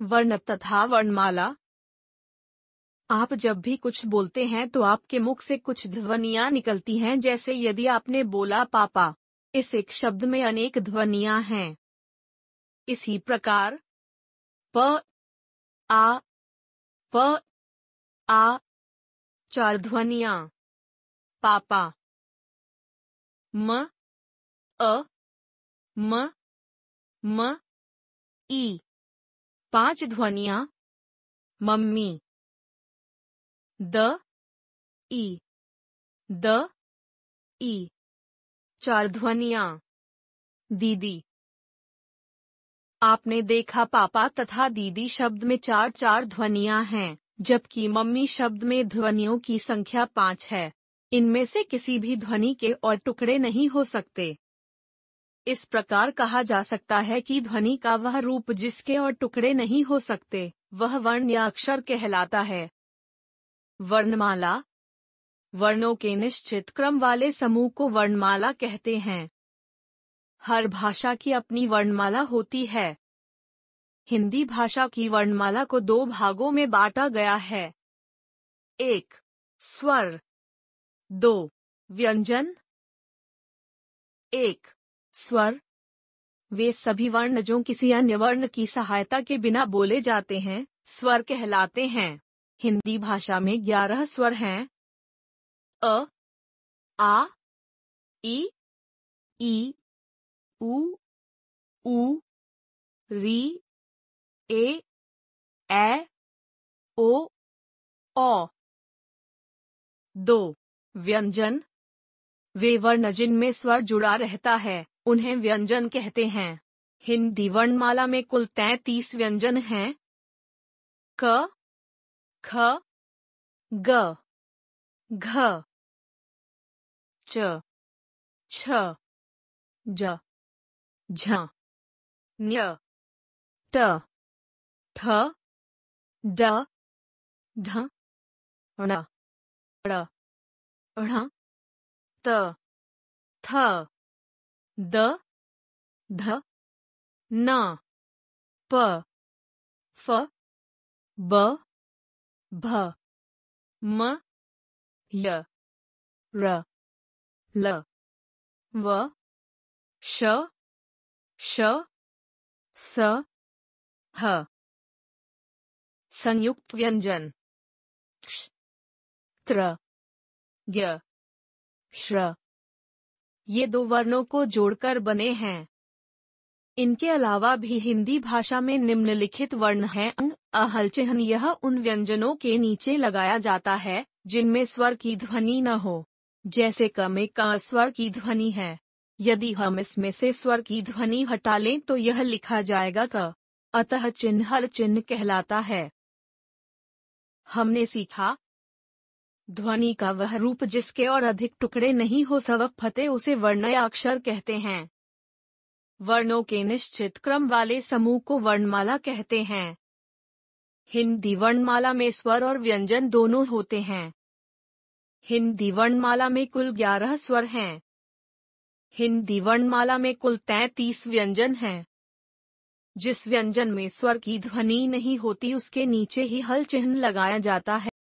वर्ण तथा वर्णमाला आप जब भी कुछ बोलते हैं तो आपके मुख से कुछ ध्वनियां निकलती हैं जैसे यदि आपने बोला पापा इस एक शब्द में अनेक ध्वनियां हैं इसी प्रकार प आ प आ चार ध्वनियां पापा म अ म म ई पांच ध्वनिया मम्मी द ई द ई चार ध्वनिया दीदी आपने देखा पापा तथा दीदी शब्द में चार चार ध्वनिया हैं, जबकि मम्मी शब्द में ध्वनियों की संख्या पांच है इनमें से किसी भी ध्वनि के और टुकड़े नहीं हो सकते इस प्रकार कहा जा सकता है कि ध्वनि का वह रूप जिसके और टुकड़े नहीं हो सकते वह वर्ण या अक्षर कहलाता है वर्णमाला वर्णों के निश्चित क्रम वाले समूह को वर्णमाला कहते हैं हर भाषा की अपनी वर्णमाला होती है हिंदी भाषा की वर्णमाला को दो भागों में बांटा गया है एक स्वर दो व्यंजन एक स्वर वे सभी वर्ण जो किसी अन्य वर्ण की सहायता के बिना बोले जाते हैं स्वर कहलाते हैं हिंदी भाषा में ग्यारह स्वर हैं अ आ ई ई उ उ री ए ए ओ ओ दो व्यंजन वे वर्ण जिनमें स्वर जुड़ा रहता है उन्हें व्यंजन कहते हैं हिंदी वर्णमाला में कुल तैतीस व्यंजन हैं क ख ग घ च छ ज झ ट ठ ढ ढ ण ण ण त थ द ध न प फ ब भ म य र ल व श श स ह संयुक्त व्यंजन क्ष त्र ग्य श्र ये दो वर्णों को जोड़कर बने हैं इनके अलावा भी हिंदी भाषा में निम्नलिखित वर्ण हैं अंग अहल चिन्ह यह उन व्यंजनों के नीचे लगाया जाता है जिनमें स्वर की ध्वनि न हो जैसे कमे का स्वर की ध्वनि है यदि हम इसमें से स्वर की ध्वनि हटा लें तो यह लिखा जाएगा क अतः चिन्ह हल चिन्ह कहलाता है हमने सीखा ध्वनि का वह रूप जिसके और अधिक टुकड़े नहीं हो सब फते उसे वर्णयाक्षर कहते हैं वर्णों के निश्चित क्रम वाले समूह को वर्णमाला कहते हैं हिंदी वर्णमाला में स्वर और व्यंजन दोनों होते हैं हिंदी वर्णमाला में कुल ग्यारह स्वर हैं हिंदी वर्णमाला में कुल तैतीस व्यंजन हैं जिस व्यंजन में स्वर की ध्वनि नहीं होती उसके नीचे ही हल चिन्ह लगाया जाता है